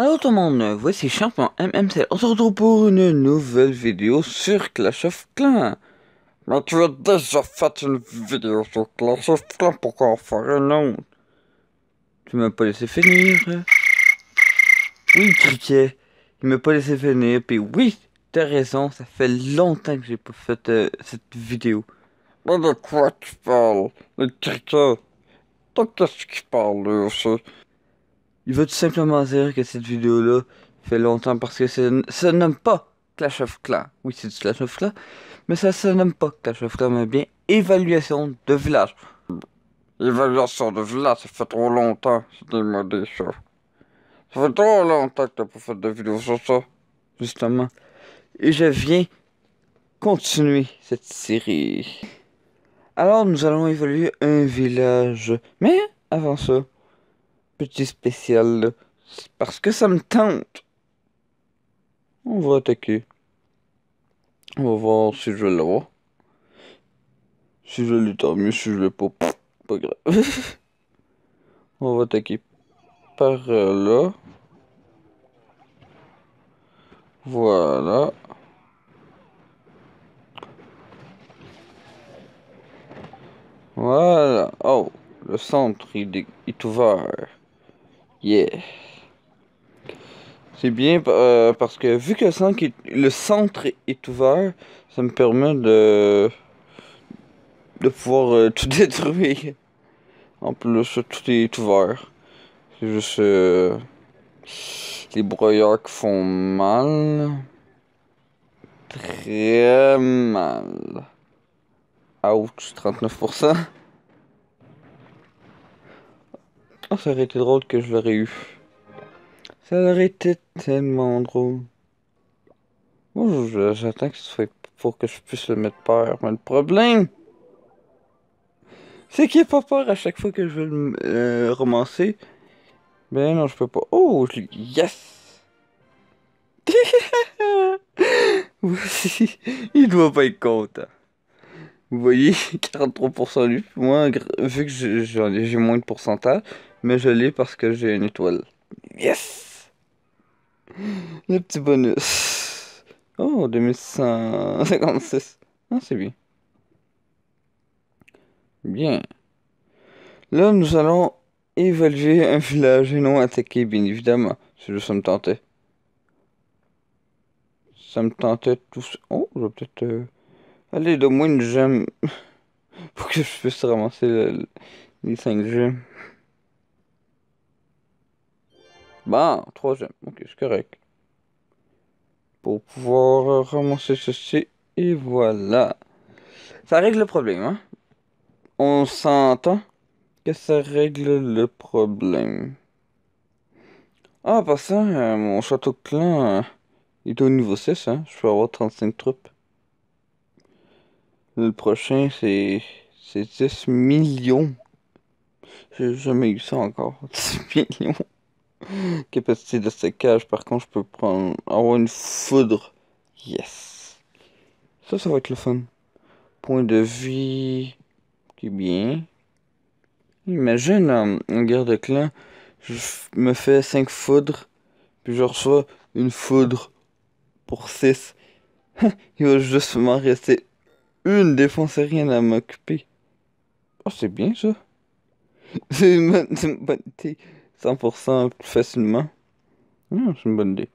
Alors tout le monde, voici Champion MMC. On se retrouve pour une nouvelle vidéo sur Clash of Clans. Mais tu as déjà fait une vidéo sur Clash of Clans, pourquoi en faire une autre Tu m'as pas laissé finir. Oui, tu tu Il m'as pas laissé finir, puis oui, t'as raison, ça fait longtemps que j'ai pas fait euh, cette vidéo. Mais de quoi tu parles Le euh, criquet qu'est-ce qu'il parle aussi il veut tout simplement dire que cette vidéo-là fait longtemps parce que ça nomme pas Clash of Clans. Oui, c'est du Clash of Clans, mais ça se nomme pas Clash of Clans, mais bien évaluation de village. Évaluation de village, ça fait trop longtemps, c'est démodé ça. Ça fait trop longtemps que t'as pas fait de vidéo sur ça, justement. Et je viens continuer cette série. Alors, nous allons évaluer un village. Mais avant ça, petit spécial Parce que ça me tente. On va attaquer. On va voir si je l'ai. Si je l'ai, tant mieux. Si je l'ai pas, pas grave. On va attaquer par euh, là. Voilà. Voilà. Oh, le centre, il est, il est ouvert. Yeah. C'est bien euh, parce que vu que le centre, est, ouvert, ça me permet de, de pouvoir euh, tout détruire. En plus, tout est ouvert. C'est juste euh, les broyeurs qui font mal. Très mal. Ouch, 39%. Oh, ça aurait été drôle que je l'aurais eu. Ça aurait été tellement drôle. j'attends que ce soit pour que je puisse le mettre peur. Mais le problème, c'est qu'il a pas peur à chaque fois que je veux le euh, romancer. Ben non, je peux pas. Oh, je... yes! il doit pas être content. Vous voyez, 43% lui, moi, vu que j'ai moins de pourcentage, mais je l'ai parce que j'ai une étoile. Yes! Le petit bonus. Oh, 2656. Ah, c'est bien. Bien. Là, nous allons évaluer un village et non attaquer, bien évidemment. si nous sommes me tentait. Ça me tentait tous. Oh, je vais peut-être. Euh, aller, Allez, donne une gemme. Pour que je puisse ramasser les 5 gemmes. Bah troisième. Ok, c'est correct. Pour pouvoir ramasser ceci. Et voilà. Ça règle le problème, hein? On s'entend que ça règle le problème. Ah, par ça, euh, mon château de clan euh, est au niveau 6, hein? Je peux avoir 35 troupes. Le prochain, c'est... C'est 10 millions. J'ai jamais eu ça encore. 10 millions. Capacité de sécage, par contre, je peux prendre. Avoir une foudre. Yes. Ça, ça va être le fun. Point de vie. Qui est bien. Imagine, en, euh, guerre de clan, je me fais 5 foudres, puis je reçois une foudre pour 6. Il va juste m'en rester une défense rien à m'occuper. Oh, c'est bien ça. C'est une bonne idée. 100% facilement. Hmm, c'est une bonne idée.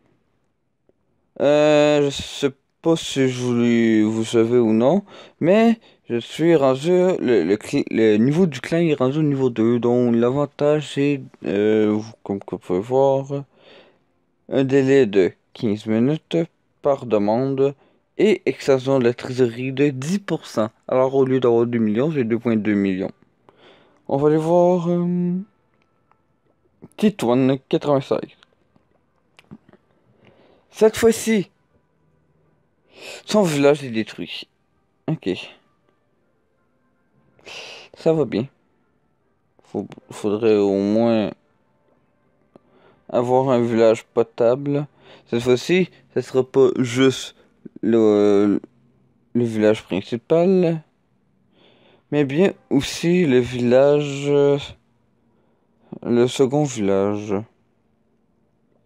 Euh, je sais pas si je vous savez ou non, mais je suis rendu. Le, niveau du clan est rendu au niveau 2, donc l'avantage c'est, euh, comme vous pouvez voir, un délai de 15 minutes par demande et extension de la trésorerie de 10%. Alors au lieu d'avoir 2 millions, j'ai 2,2 millions. On va aller voir. Euh, Titoine 85 Cette fois-ci, son village est détruit. Ok. Ça va bien. faudrait au moins avoir un village potable. Cette fois-ci, ce sera pas juste le village principal, mais bien aussi le village le second village.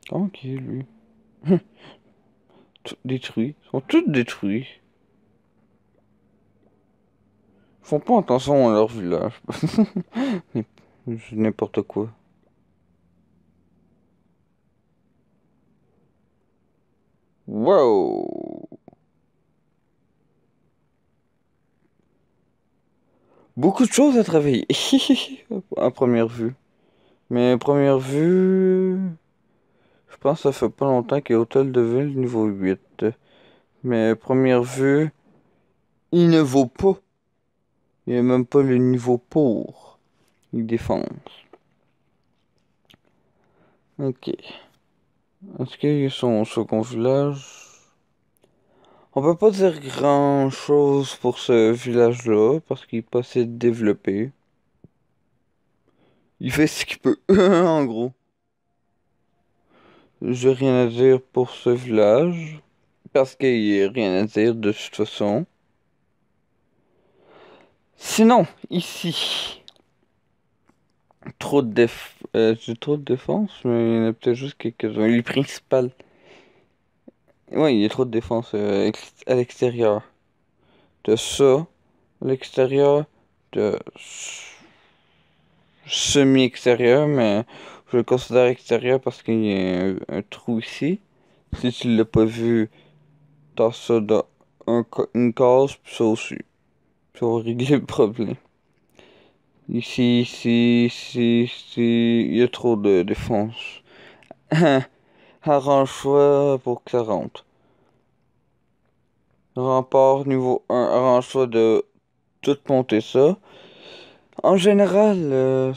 Comment qui est lui détruit. Ils sont tous détruits. Ils font pas attention à leur village. N'importe quoi. Wow Beaucoup de choses à travailler à première vue. Mais première vue, je pense que ça fait pas longtemps qu'il y a Hôtel de Ville niveau 8. Mais première vue, il ne vaut pas. Il n'y a même pas le niveau pour. Il défense. Ok. Est-ce qu'ils sont au second village? On peut pas dire grand chose pour ce village-là parce qu'il est pas assez développé. Il fait ce qu'il peut, en gros. J'ai rien à dire pour ce village. Parce qu'il n'y a rien à dire de toute façon. Sinon, ici. Trop de déf... Euh, j'ai trop de défense, mais il y en a peut-être juste quelques-uns. Les principal. Ouais, il y a trop de défense euh, à l'extérieur. De ça, l'extérieur, de semi-extérieur, mais je le considère extérieur parce qu'il y a un, trou ici. Si tu l'as pas vu, dans ça dans une case, ça aussi. Ça régler le problème. Ici, ici, ici, ici, il y a trop de défense. Arrange-toi pour que ça Rempart niveau 1, arrange-toi de tout monter ça. En général, euh,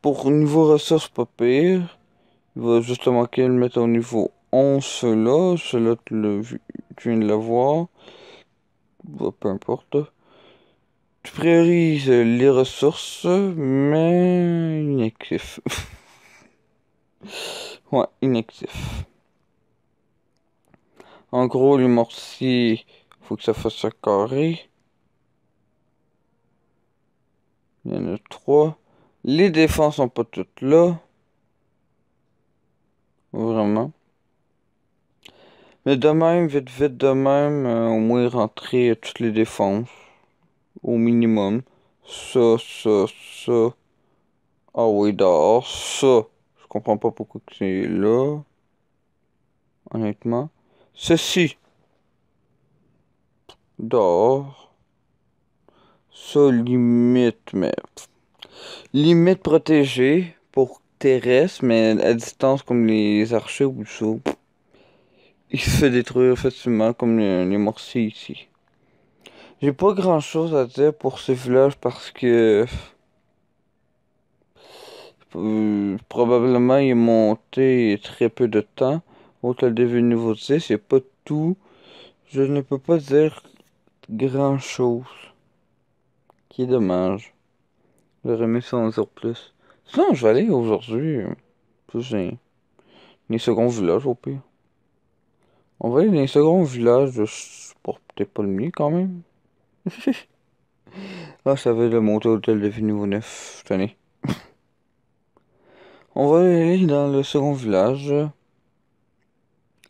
pour niveau ressources, pas pire. Il va justement qu'elle mette au niveau 11 là. cela tu, viens de le voir. Bah, peu importe. Tu priorises les ressources, mais inactif. ouais, inactif. En gros, le il faut que ça fasse un carré. Il y en a Les défenses sont pas toutes là. Vraiment. Mais de même, vite, vite, de même, euh, au moins rentrer toutes les défenses. Au minimum. Ça, ça, ça. Ah oui, dehors, ça. Je comprends pas pourquoi c'est là. Honnêtement. Ceci. Dehors. Ça, limite, mais. Limite protégé pour terrestres, mais à distance, comme les archers ou sauts Il se fait détruire facilement, comme les, les ici. J'ai pas grand chose à dire pour ce village parce que. Euh, probablement il est monté très peu de temps. Autre devenu niveau 10, c'est pas tout. Je ne peux pas dire grand chose qui est dommage. J'aurais aimé ça en dire plus. Sinon, je vais aller aujourd'hui. J'ai les second village au pire. On va aller dans les second village, pour peut-être pas le mieux quand même. ah, ça veut le monter hôtel de vie niveau 9. Tenez. On va aller dans le second village.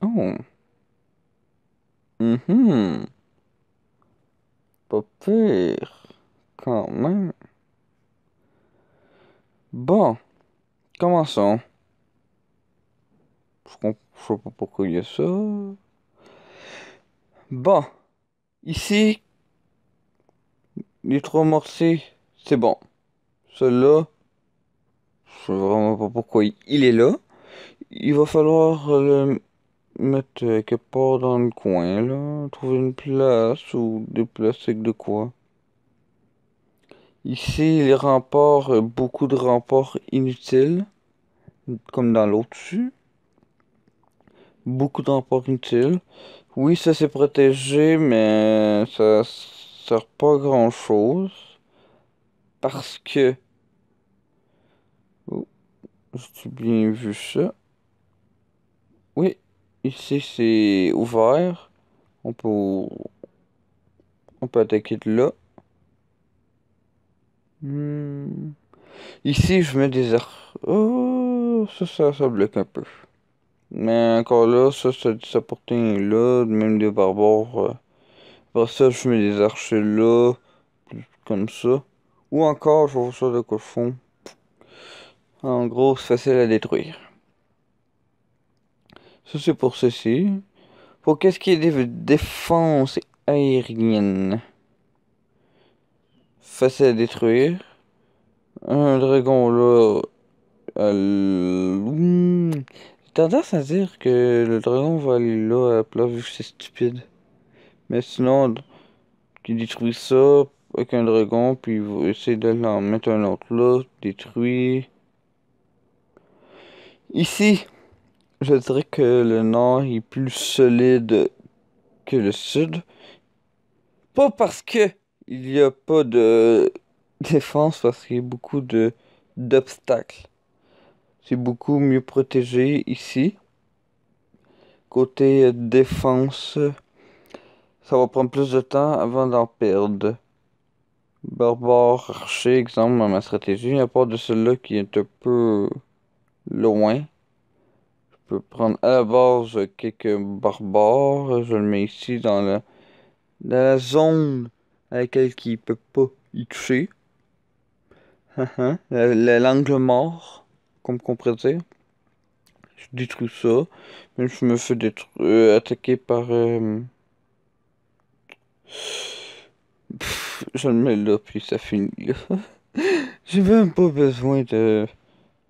Oh. Mhm. pas pire. Quand même. Bon. Commençons. Je comprends pas pourquoi il y a ça. Bon. Ici, les trois morceaux, c'est bon. Celui-là, je sais vraiment pas pourquoi il est là. Il va falloir le mettre quelque part dans le coin, là. Trouver une place ou des plastiques de quoi. Ici, les remports, euh, beaucoup de remports inutiles, comme dans l'autre dessus. Beaucoup de remports inutiles. Oui, ça s'est protégé, mais ça ne sert pas grand-chose. Parce que... Oh, j'ai bien vu ça. Oui, ici c'est ouvert. On peut... On peut attaquer de là. Hmm. Ici, je mets des arcs. Oh, ça, ça, bloque un peu. Mais encore là, ça, ça, ça là, même des barbores. Euh. Après ça, je mets des archers là, comme ça. Ou encore, je vois ça de cochon. En gros, c'est facile à détruire. Ça, c'est pour ceci. Pour qu'est-ce qui est des défenses aériennes facile à détruire. Un dragon là. J'ai hmm. tendance à dire que le dragon va aller là à plat vu que c'est stupide. Mais sinon, tu détruis ça avec un dragon, puis vous va essayer de l'en mettre un autre là, détruit. Ici, je dirais que le nord est plus solide que le sud. Pas parce que il n'y a pas de défense parce qu'il y a beaucoup de d'obstacles. C'est beaucoup mieux protégé ici. Côté défense, ça va prendre plus de temps avant d'en perdre. Barbare, archer, exemple ma stratégie, à pas de celui-là qui est un peu loin. Je peux prendre à la base quelques barbares. Je le mets ici dans la, dans la zone avec qui qui peut pas y toucher. Hein, hein. L'angle mort, comme compréhension. pourrait Je détruis ça. Même je me fais euh, attaquer par... Euh, je le mets là, puis ça finit J'ai même pas besoin de...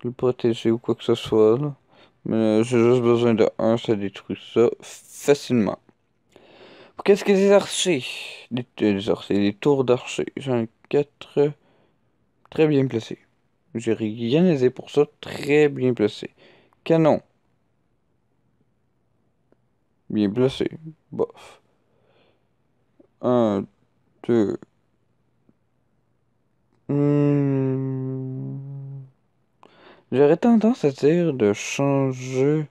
le protéger ou quoi que ce soit. Mais euh, j'ai juste besoin de 1, ça détruit ça facilement. Qu'est-ce que des archers des, des euh, archers, des tours d'archers. J'en ai 4. Euh, très bien placé. J'ai rien aisé pour ça. Très bien placé. Canon. Bien placé. Bof. 1, 2. Hmm. J'aurais tendance à dire de changer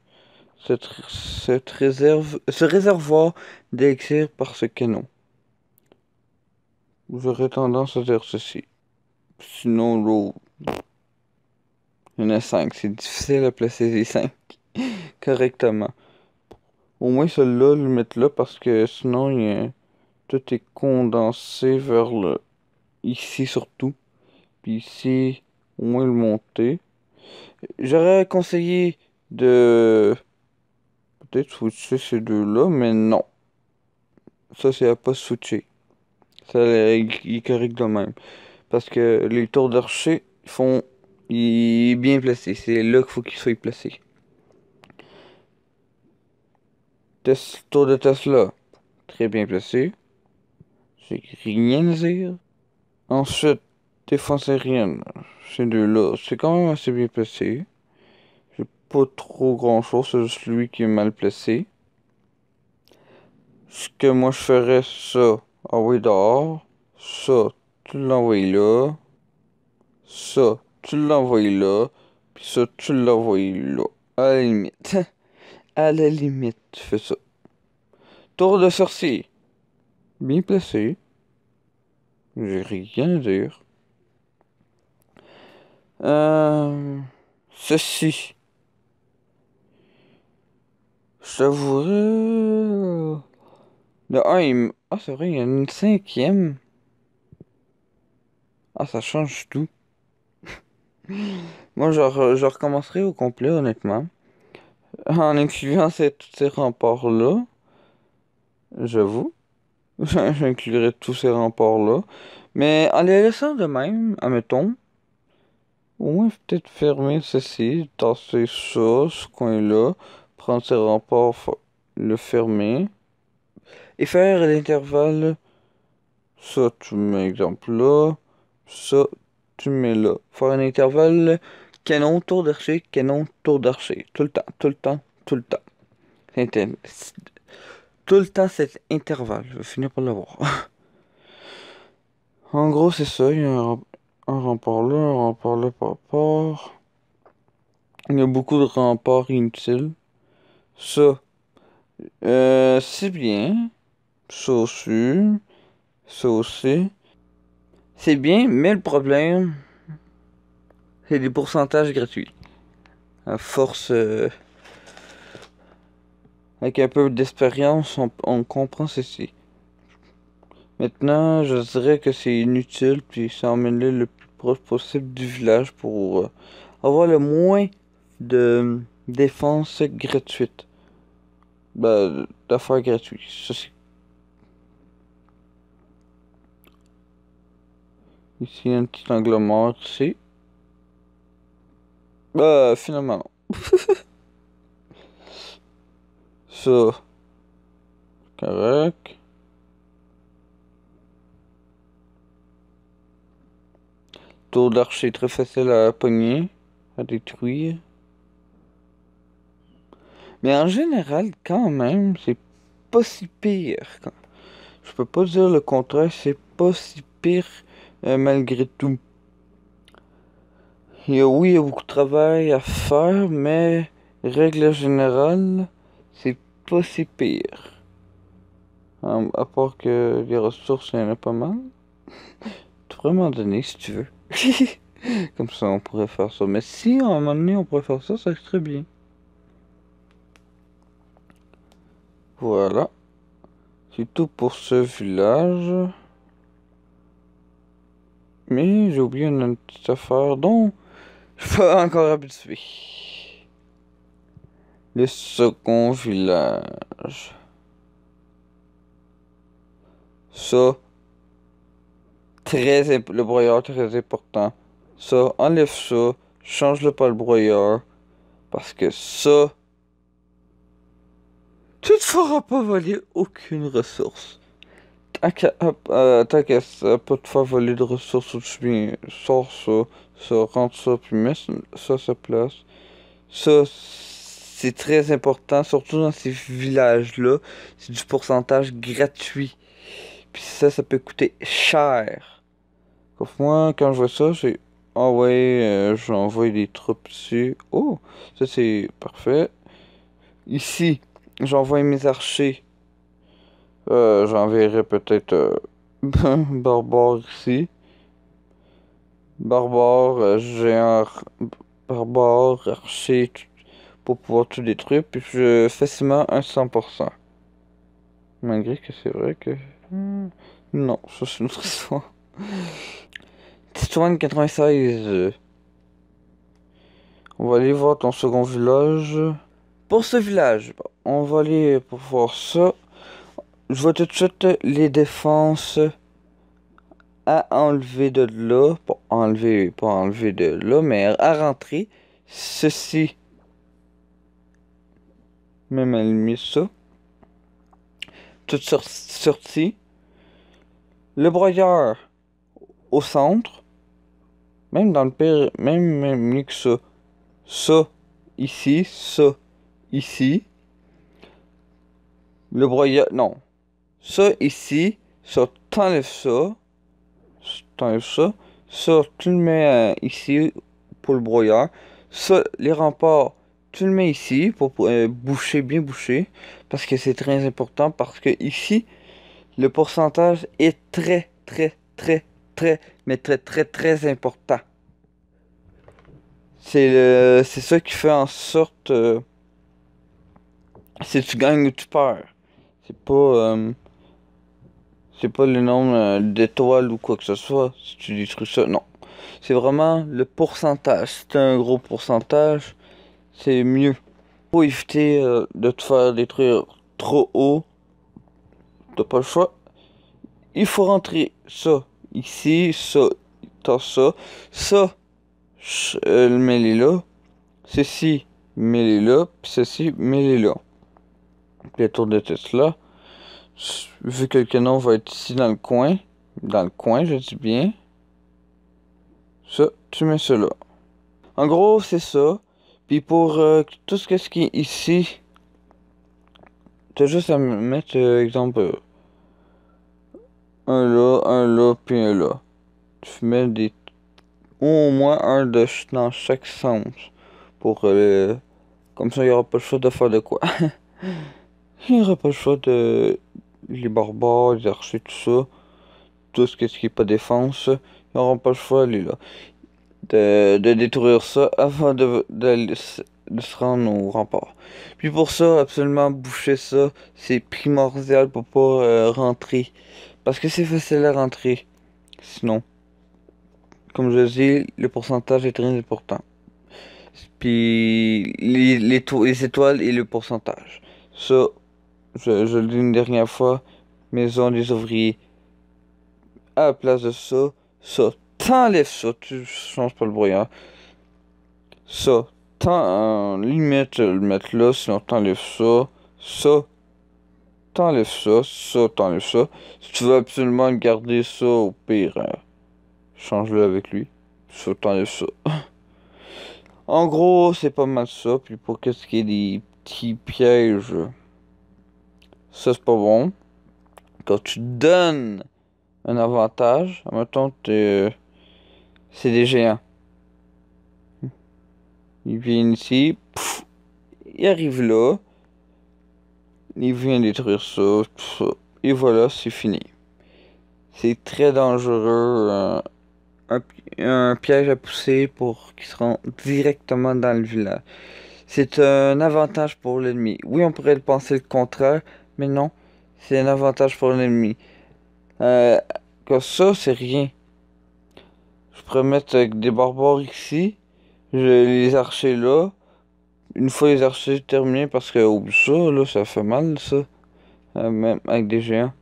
cette, réserve, ce réservoir d'élixir par ce canon. J'aurais tendance à dire ceci. Sinon, l'eau. Il y en a 5. C'est difficile à placer les 5 correctement. Au moins, celui-là, le mettre là parce que sinon, il tout est condensé vers le. Ici surtout. Puis ici, au moins le monter. J'aurais conseillé de peut switcher ces deux-là, mais non. Ça, c'est à pas switcher. Ça, il est de même. Parce que les tours d'archer font. Il est bien placé. C'est là qu'il faut qu'il soit placé. Test, tour de Tesla. Très bien placé. C'est rien à dire. Ensuite, défense aérienne. Ces deux-là, c'est quand même assez bien placé pas trop grand chose, c'est juste lui qui est mal placé. Ce que moi je ferais, ça, ah dehors, ça, tu l'envoies là, ça, tu l'envoies là, puis ça, tu l'envoies là, à la limite. à la limite, tu fais ça. Tour de sorcier. Bien placé. J'ai rien à dire. Euh, ceci. Je J'avoue. Le 1, Ah, c'est vrai, il y a une cinquième. Ah, ça change tout. Moi, je, je, recommencerai au complet, honnêtement. En incluant ces, tous ces remparts-là, j'avoue, j'inclurai tous ces remparts-là. Mais en les laissant de même, admettons, au moins peut-être fermer ceci, tasser ça, ce coin-là, prendre ce rempart, le fermer et faire l'intervalle. Ça, tu mets exemple là, ça, tu mets là. Faire un intervalle canon, tour d'archer, canon, tour d'archer. Tout le temps, tout le temps, tout le temps. Tout le temps cet intervalle. Je vais finir par l'avoir. en gros, c'est ça. Il y a un, un rempart là, un rempart là par rapport. Il y a beaucoup de remparts inutiles ça. Euh, c'est bien. Ça aussi. Ça aussi. C'est bien, mais le problème, c'est des pourcentages gratuits. À force. Euh, avec un peu d'expérience, on, comprend ceci. Maintenant, je dirais que c'est inutile, puis ça emmène le plus proche possible du village pour euh, avoir le moins de défense gratuite. Ben, d'affaires gratuites. Ça, c'est... Ici, un petit angle mort, ici. finalement, non. Ça. Correct. Tour d'archer très facile à pogner, à détruire. Mais en général, quand même, c'est pas si pire. Je peux pas dire le contraire, c'est pas si pire euh, malgré tout. Il y a, oui, il y a beaucoup de travail à faire, mais règle générale, c'est pas si pire. Hum, à part que les ressources, il y en a pas mal. tu pourrais m'en donner si tu veux. Comme ça, on pourrait faire ça. Mais si, à un moment donné, on pourrait faire ça, ça serait bien. Voilà. C'est tout pour ce village. Mais j'ai oublié une petite affaire dont je suis pas encore habitué. Le second village. Ça, très le broyeur très important. Ça, enlève ça, change-le pas le broyeur. Parce que ça, tu ne feras pas voler aucune ressource. Ta caisse euh, euh, pas te faire voler de ressources ou bien sors ça, ça, rentre ça, puis mets ça sa place. Ça, c'est très important, surtout dans ces villages-là. C'est du pourcentage gratuit. Puis ça, ça peut coûter cher. Moi, quand je vois ça, j'ai ah ouais, euh, j'envoie des troupes dessus. Oh, ça c'est parfait. Ici, J'envoie mes archers. Euh, j'enverrai peut-être barbore euh, Barbare ici. Barbare, J'ai euh, géant, barbare, archer, pour pouvoir tout détruire. Puis je seulement un 100%. Malgré que c'est vrai que... Hmm. Non, ça c'est une autre 96. On va aller voir ton second village. Pour ce village, on va aller pour voir ça. Je vois tout de suite les défenses à enlever de là. pour enlever, pas enlever de là, mais à rentrer. Ceci. Même elle ça. Toute sortie. Le broyeur au centre. Même dans le pire, même, même mieux que Ça, ici, ça, ici, le broyeur, non, ça ici, sur t'enlève ça, t'enlèves ça, ça tu le mets euh, ici pour le broyeur, ça les remparts tu le mets ici pour, euh, boucher, bien boucher, parce que c'est très important, parce que ici, le pourcentage est très, très, très, très, mais très, très, très important. C'est ça qui fait en sorte... Euh, c'est tu gagnes ou tu perds. C'est pas. Euh, c'est pas le nombre euh, d'étoiles ou quoi que ce soit si tu détruis ça. Non. C'est vraiment le pourcentage. C'est un gros pourcentage, c'est mieux. Pour éviter euh, de te faire détruire trop haut. T'as pas le choix. Il faut rentrer ça ici, ça, dans ça, ça, je, les là, ceci, mets-les là, ceci, mets-les là tours de tête cela. Vu que le canon va être ici dans le coin, dans le coin, je dis bien. Ça, tu mets cela, En gros, c'est ça. Puis pour euh, tout ce, qui est ici, t'as juste à mettre, euh, exemple, euh, un là, un là, puis un là. Tu mets des au moins un de dans chaque sens pour comme ça il n'y aura pas le choix de faire de quoi pas le choix de euh, les barbares, les archers, tout ça. Tout ce qui n'est pas défense. n'y aura pas le choix, là. De, de détruire ça avant de, de, se rendre au rempart. Puis pour ça, absolument boucher ça, c'est primordial pour pas euh, rentrer. Parce que c'est facile à rentrer. Sinon, comme je dis, le pourcentage est très important. Puis les, les, étoiles et le pourcentage je, le dis une dernière fois, maison des ouvriers. À la place de ça, ça, t'enlèves ça, tu changes pas le brouillard. Ça, t'en, limite, le mettre là, sinon t'enlèves ça, ça, t'enlèves ça, ça, t'enlèves ça. Si tu veux absolument garder ça, au pire, hein, change-le avec lui. Ça, t'enlèves ça. En gros, c'est pas mal ça. Puis pour qu'est-ce y est des petits pièges ça c'est pas bon. Quand tu donnes un avantage, en même euh, c'est des géants. Ils viennent ici, Il ils arrivent là, ils viennent détruire ça, et voilà, c'est fini. C'est très dangereux. Euh, un, piège à pousser pour qu'ils se directement dans le village. C'est un avantage pour l'ennemi. Oui, on pourrait penser le contraire, mais non, c'est un avantage pour l'ennemi. Euh, comme ça, c'est rien. Je pourrais mettre euh, des barbares ici, je les archers là. Une fois les archers terminés, parce que au ça, là, ça fait mal, ça. Euh, même avec des géants.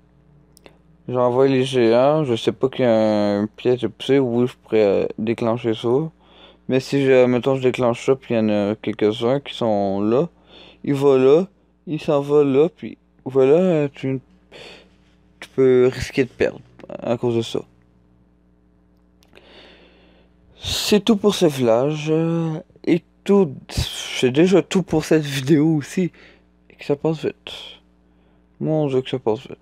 J'envoie les géants, je sais pas qu'il y a un piège poussé, où je pourrais euh, déclencher ça. Mais si, je, mettons, je déclenche ça, puis il y en a quelques-uns qui sont là, Ils vont là, Ils s'en là, puis voilà, tu, peux risquer de perdre à cause de ça. C'est tout pour ce flash. Euh, et tout. C'est déjà tout pour cette vidéo aussi. Et que ça passe vite. Mon dieu, que ça passe vite.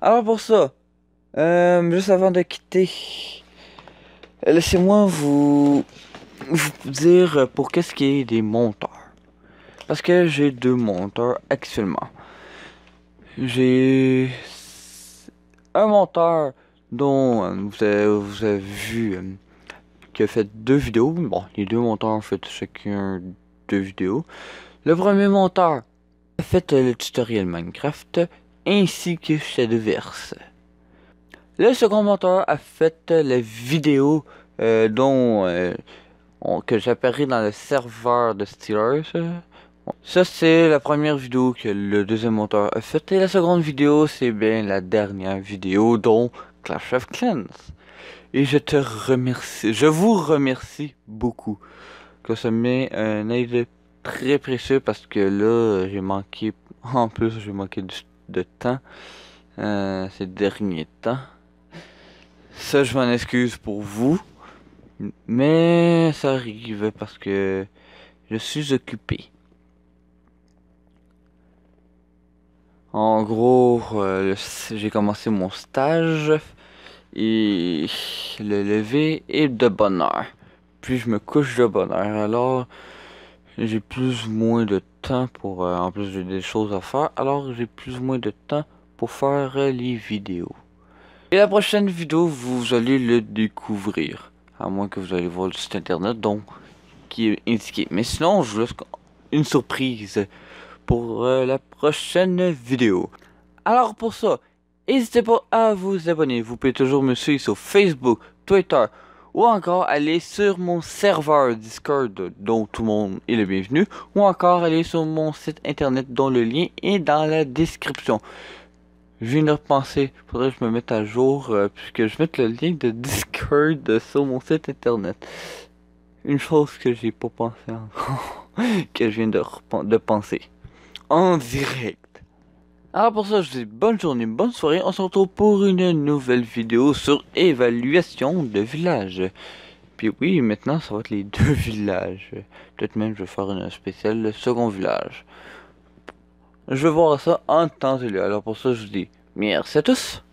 Alors pour ça, euh, juste avant de quitter, laissez-moi vous, vous dire pour qu'est-ce qui est des monteurs. Parce que j'ai deux monteurs actuellement j'ai un monteur dont euh, vous avez, vu euh, qui a fait deux vidéos. Bon, les deux monteurs ont fait chacun deux vidéos. Le premier monteur a fait euh, le tutoriel Minecraft ainsi que Shadowverse. Le second monteur a fait la vidéo dont que j'apparais dans le serveur de Steelers. Ça c'est la première vidéo que le deuxième monteur a faite et la seconde vidéo c'est bien la dernière vidéo dont Clash of Clans. Et je te remercie, je vous remercie beaucoup. Que ça met un aide très précieux parce que là j'ai manqué, en plus j'ai manqué de, temps euh, ces derniers temps. Ça je m'en excuse pour vous. Mais ça arrive parce que je suis occupé. En gros, euh, j'ai commencé mon stage et le lever est de bonne heure. Puis je me couche de bonne heure. Alors, j'ai plus ou moins de temps pour. Euh, en plus, j'ai des choses à faire. Alors, j'ai plus ou moins de temps pour faire euh, les vidéos. Et la prochaine vidéo, vous allez le découvrir. À moins que vous allez voir le site internet, donc, qui est indiqué. Mais sinon, je vous une surprise pour euh, la prochaine vidéo. Alors pour ça, n'hésitez pas à vous abonner. Vous pouvez toujours me suivre sur Facebook, Twitter ou encore aller sur mon serveur Discord dont tout le monde est le bienvenu ou encore aller sur mon site internet dont le lien est dans la description. Je viens de repenser, faudrait que je me mette à jour euh, puisque je mette le lien de Discord sur mon site internet. Une chose que j'ai pas pensé que je viens de, de penser en direct. Alors pour ça, je vous dis bonne journée, bonne soirée. On se retrouve pour une nouvelle vidéo sur évaluation de village. Puis oui, maintenant ça va être les deux villages. Peut-être même je vais faire une spéciale second village. Je vais voir ça en temps et lieu. Alors pour ça, je vous dis merci à tous.